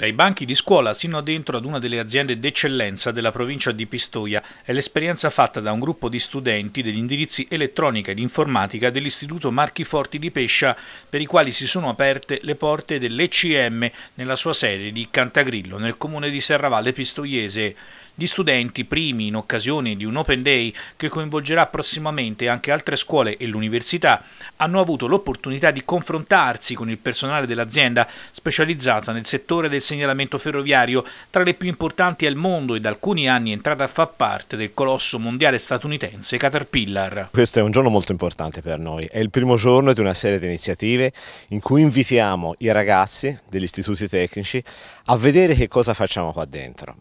Dai banchi di scuola sino dentro ad una delle aziende d'eccellenza della provincia di Pistoia è l'esperienza fatta da un gruppo di studenti degli indirizzi elettronica ed informatica dell'Istituto Marchiforti di Pescia, per i quali si sono aperte le porte dell'ECM nella sua sede di Cantagrillo, nel comune di Serravalle Pistoiese. Gli studenti, primi in occasione di un Open Day che coinvolgerà prossimamente anche altre scuole e l'università, hanno avuto l'opportunità di confrontarsi con il personale dell'azienda specializzata nel settore del segnalamento ferroviario, tra le più importanti al mondo e da alcuni anni entrata a far parte del colosso mondiale statunitense Caterpillar. Questo è un giorno molto importante per noi, è il primo giorno di una serie di iniziative in cui invitiamo i ragazzi degli istituti tecnici a vedere che cosa facciamo qua dentro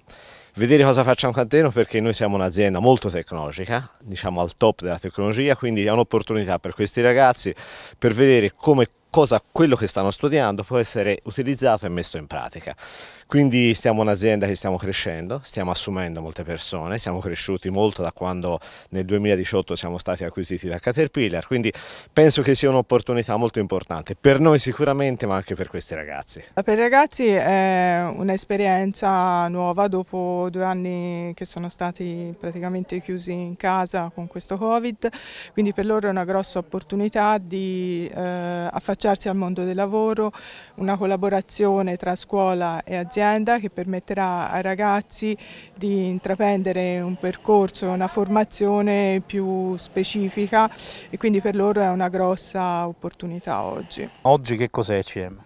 vedere cosa facciamo a Canteno perché noi siamo un'azienda molto tecnologica, diciamo al top della tecnologia, quindi è un'opportunità per questi ragazzi per vedere come cosa quello che stanno studiando può essere utilizzato e messo in pratica. Quindi stiamo un'azienda che stiamo crescendo, stiamo assumendo molte persone, siamo cresciuti molto da quando nel 2018 siamo stati acquisiti da Caterpillar, quindi penso che sia un'opportunità molto importante per noi sicuramente ma anche per questi ragazzi. Per i ragazzi è un'esperienza nuova dopo due anni che sono stati praticamente chiusi in casa con questo Covid, quindi per loro è una grossa opportunità di eh, affacciarsi approcciarsi al mondo del lavoro, una collaborazione tra scuola e azienda che permetterà ai ragazzi di intraprendere un percorso, una formazione più specifica e quindi per loro è una grossa opportunità oggi. Oggi che cos'è CM?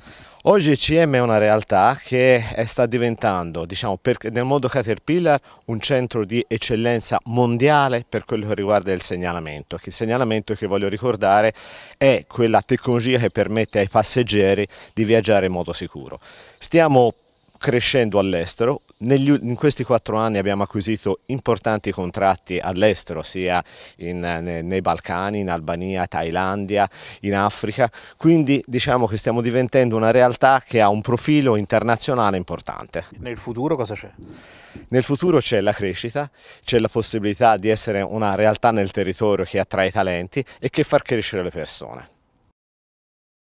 Oggi ECM è una realtà che sta diventando, diciamo, per, nel mondo Caterpillar, un centro di eccellenza mondiale per quello che riguarda il segnalamento. il segnalamento che voglio ricordare è quella tecnologia che permette ai passeggeri di viaggiare in modo sicuro. Stiamo crescendo all'estero. Negli, in questi quattro anni abbiamo acquisito importanti contratti all'estero, sia in, nei, nei Balcani, in Albania, Thailandia, in Africa, quindi diciamo che stiamo diventando una realtà che ha un profilo internazionale importante. Nel futuro cosa c'è? Nel futuro c'è la crescita, c'è la possibilità di essere una realtà nel territorio che attrae talenti e che far crescere le persone.